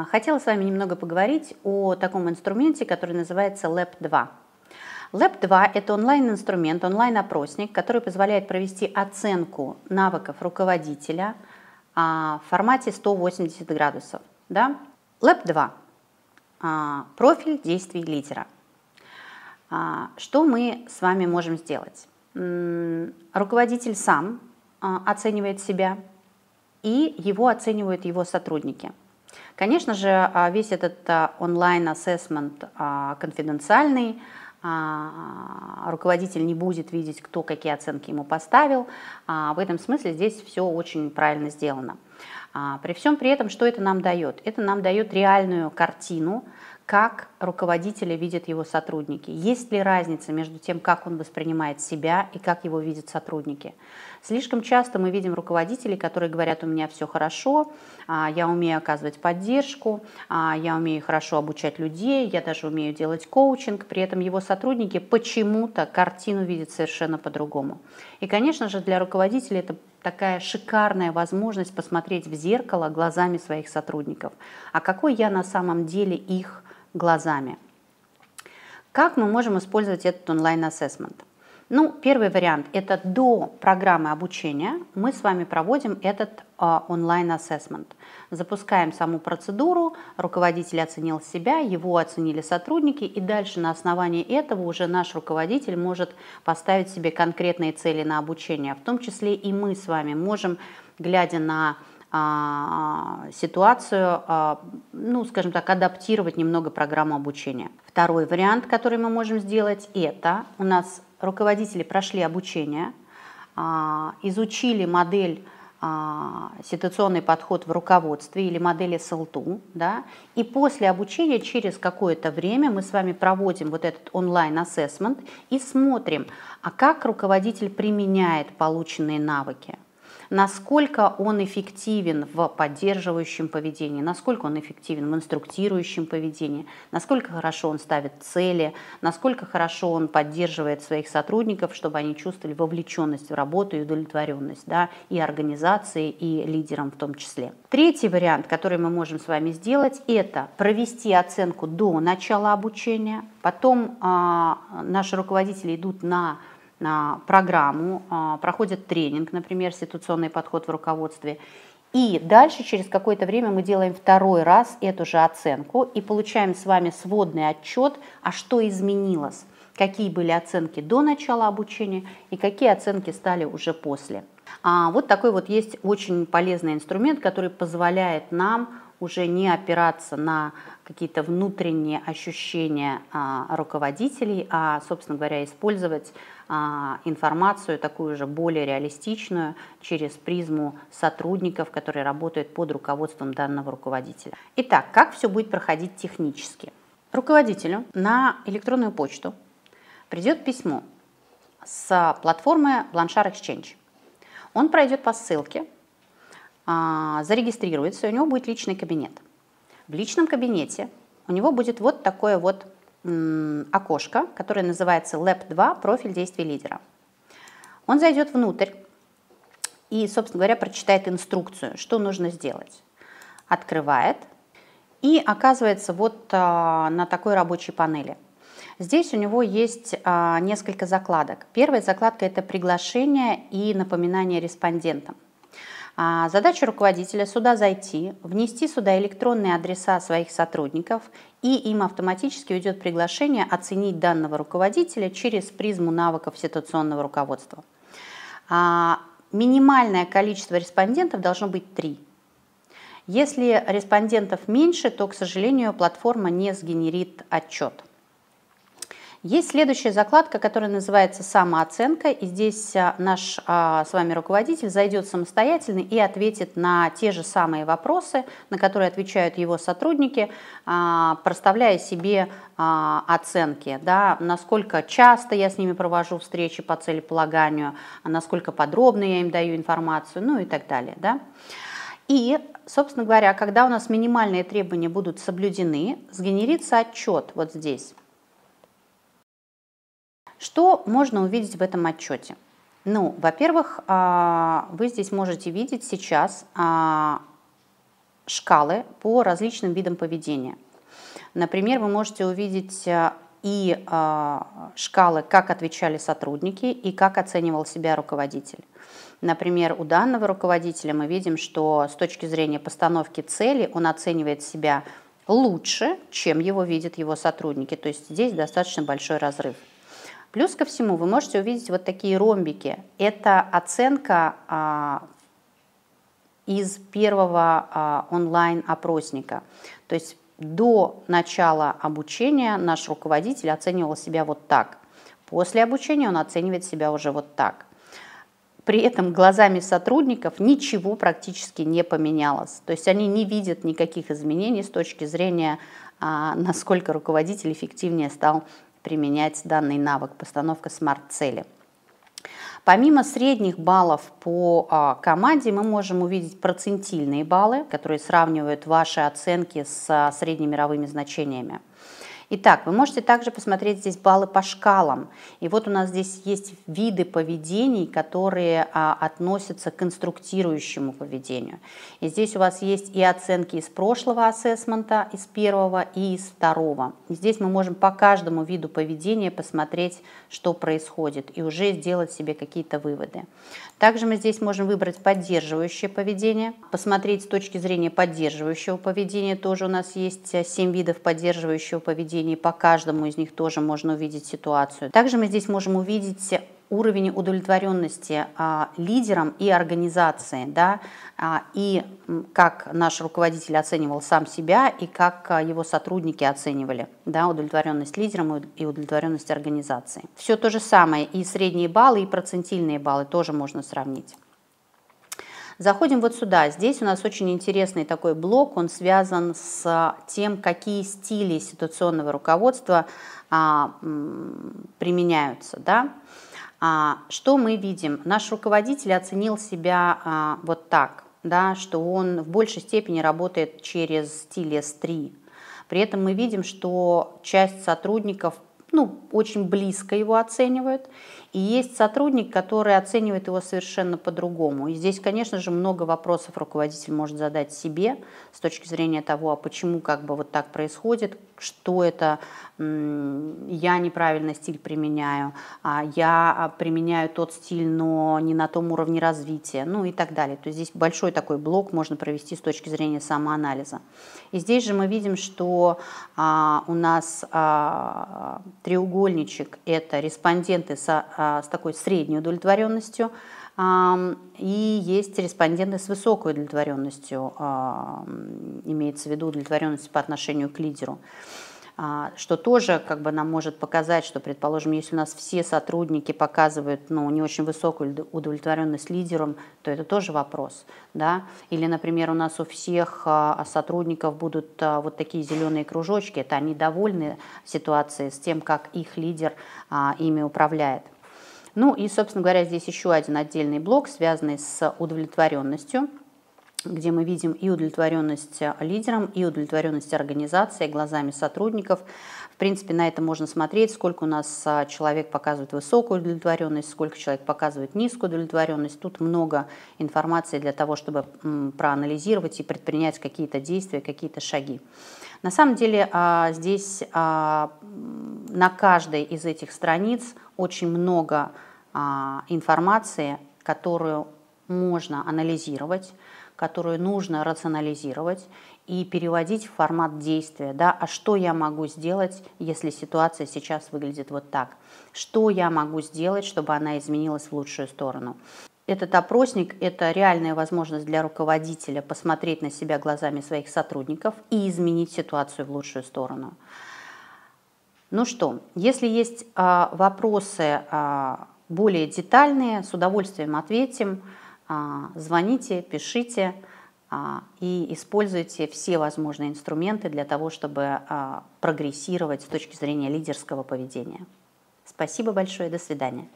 А, хотела с вами немного поговорить о таком инструменте, который называется LAP2. LAP2 – это онлайн-инструмент, онлайн-опросник, который позволяет провести оценку навыков руководителя а, в формате 180 градусов. Да? LAP2 – а, профиль действий лидера. Что мы с вами можем сделать? Руководитель сам оценивает себя, и его оценивают его сотрудники – Конечно же, а, весь этот а, онлайн-ассессмент а, конфиденциальный, руководитель не будет видеть, кто какие оценки ему поставил. В этом смысле здесь все очень правильно сделано. При всем при этом, что это нам дает? Это нам дает реальную картину, как руководителя видят его сотрудники. Есть ли разница между тем, как он воспринимает себя и как его видят сотрудники? Слишком часто мы видим руководителей, которые говорят, у меня все хорошо, а, я умею оказывать поддержку, а, я умею хорошо обучать людей, я даже умею делать коучинг, при этом его сотрудники почему-то картину видят совершенно по-другому. И, конечно же, для руководителя это такая шикарная возможность посмотреть в зеркало глазами своих сотрудников. А какой я на самом деле их глазами. Как мы можем использовать этот онлайн-ассессмент? Ну, первый вариант – это до программы обучения мы с вами проводим этот э, онлайн-ассессмент. Запускаем саму процедуру, руководитель оценил себя, его оценили сотрудники, и дальше на основании этого уже наш руководитель может поставить себе конкретные цели на обучение. В том числе и мы с вами можем, глядя на а, ситуацию, а, ну, скажем так, адаптировать немного программу обучения. Второй вариант, который мы можем сделать, это у нас руководители прошли обучение, а, изучили модель ситуационный подход в руководстве или модели СЛТУ, да, и после обучения через какое-то время мы с вами проводим вот этот онлайн-ассессмент и смотрим, а как руководитель применяет полученные навыки – насколько он эффективен в поддерживающем поведении, насколько он эффективен в инструктирующем поведении, насколько хорошо он ставит цели, насколько хорошо он поддерживает своих сотрудников, чтобы они чувствовали вовлеченность в работу и удовлетворенность да, и организации, и лидерам в том числе. Третий вариант, который мы можем с вами сделать, это провести оценку до начала обучения, потом а, наши руководители идут на на программу, а, проходят тренинг, например, ситуационный подход в руководстве. И дальше через какое-то время мы делаем второй раз эту же оценку и получаем с вами сводный отчет, а что изменилось, какие были оценки до начала обучения и какие оценки стали уже после. А вот такой вот есть очень полезный инструмент, который позволяет нам уже не опираться на какие-то внутренние ощущения а, руководителей, а, собственно говоря, использовать а, информацию такую же более реалистичную через призму сотрудников, которые работают под руководством данного руководителя. Итак, как все будет проходить технически? Руководителю на электронную почту придет письмо с платформы Blanchard Exchange. Он пройдет по ссылке, а, зарегистрируется, у него будет личный кабинет. В личном кабинете у него будет вот такое вот окошко, которое называется Lab 2 «Профиль действий лидера». Он зайдет внутрь и, собственно говоря, прочитает инструкцию, что нужно сделать. Открывает и оказывается вот а, на такой рабочей панели – Здесь у него есть а, несколько закладок. Первая закладка – это приглашение и напоминание респондентам. А, задача руководителя суда зайти, внести сюда электронные адреса своих сотрудников, и им автоматически уйдет приглашение оценить данного руководителя через призму навыков ситуационного руководства. А, минимальное количество респондентов должно быть три. Если респондентов меньше, то, к сожалению, платформа не сгенерит отчет. Есть следующая закладка, которая называется «Самооценка», и здесь а, наш а, с вами руководитель зайдет самостоятельно и ответит на те же самые вопросы, на которые отвечают его сотрудники, а, проставляя себе оценки, да, насколько часто я с ними провожу встречи по целеполаганию, насколько подробно я им даю информацию, ну и так далее, да. И, собственно говоря, когда у нас минимальные требования будут соблюдены, сгенерится отчет вот здесь. Что можно увидеть в этом отчете? Ну, во-первых, а, вы здесь можете видеть сейчас а, шкалы по различным видам поведения. Например, вы можете увидеть а, и шкалы, как отвечали сотрудники и как оценивал себя руководитель. Например, у данного руководителя мы видим, что с точки зрения постановки цели он оценивает себя лучше, чем его видят его сотрудники. То есть здесь достаточно большой разрыв. Плюс ко всему вы можете увидеть вот такие ромбики. Это оценка а, из первого а, онлайн-опросника. То есть до начала обучения наш руководитель оценивал себя вот так. После обучения он оценивает себя уже вот так. При этом глазами сотрудников ничего практически не поменялось. То есть они не видят никаких изменений с точки зрения, а, насколько руководитель эффективнее стал применять данный навык постановка смарт-цели. Помимо средних баллов по а, команде мы можем увидеть процентильные баллы, которые сравнивают ваши оценки с среднемировыми значениями. Итак, вы можете также посмотреть здесь баллы по шкалам. И вот у нас здесь есть виды поведений, которые а, относятся к инструктирующему поведению. И здесь у вас есть и оценки из прошлого ассессмента, из первого и из второго. И здесь мы можем по каждому виду поведения посмотреть, что происходит, и уже сделать себе какие-то выводы. Также мы здесь можем выбрать поддерживающее поведение, посмотреть с точки зрения поддерживающего поведения. Тоже у нас есть 7 э, видов поддерживающего поведения поведении, по каждому из них тоже можно увидеть ситуацию. Также мы здесь можем увидеть уровень удовлетворенности а, лидером и организации, да, а, и как наш руководитель оценивал сам себя, и как а, его сотрудники оценивали, да, удовлетворенность лидером и удовлетворенность организации. Все то же самое, и средние баллы, и процентильные баллы тоже можно сравнить. Заходим вот сюда. Здесь у нас очень интересный такой блок. Он связан с тем, какие стили ситуационного руководства а, применяются. Да? А, что мы видим? Наш руководитель оценил себя а, вот так, да, что он в большей степени работает через стиль S3. При этом мы видим, что часть сотрудников ну, очень близко его оценивают. И есть сотрудник, который оценивает его совершенно по-другому. И здесь, конечно же, много вопросов руководитель может задать себе с точки зрения того, а почему как бы вот так происходит, что это я неправильно стиль применяю, а я а, применяю тот стиль, но не на том уровне развития, ну и так далее. То есть здесь большой такой блок можно провести с точки зрения самоанализа. И здесь же мы видим, что а, у нас а, треугольничек – это респонденты со, а, с такой средней удовлетворенностью, и есть респонденты с высокой удовлетворенностью, имеется в виду удовлетворенность по отношению к лидеру. А, что тоже как бы нам может показать, что, предположим, если у нас все сотрудники показывают ну, не очень высокую удовлетворенность лидером, то это тоже вопрос. Да? Или, например, у нас у всех а, сотрудников будут а, вот такие зеленые кружочки, это они довольны ситуацией с тем, как их лидер ими управляет. Ну и, собственно говоря, здесь еще один отдельный блок, связанный с удовлетворенностью – где мы видим и удовлетворенность а, лидерам, и удовлетворенность организации глазами сотрудников. В принципе, на это можно смотреть, сколько у нас а, человек показывает высокую удовлетворенность, сколько человек показывает низкую удовлетворенность. Тут много информации для того, чтобы проанализировать и предпринять какие-то действия, какие-то шаги. На самом деле а, здесь на каждой из этих страниц очень много информации, которую можно анализировать, которую нужно рационализировать и переводить в формат действия. Да? А что я могу сделать, если ситуация сейчас выглядит вот так? Что я могу сделать, чтобы она изменилась в лучшую сторону? Этот опросник – это реальная возможность для руководителя посмотреть на себя глазами своих сотрудников и изменить ситуацию в лучшую сторону. Ну что, если есть э, вопросы э, более детальные, с удовольствием ответим. А, звоните, пишите а, и используйте все возможные инструменты для того, чтобы а, прогрессировать с точки зрения лидерского поведения. Спасибо большое, до свидания.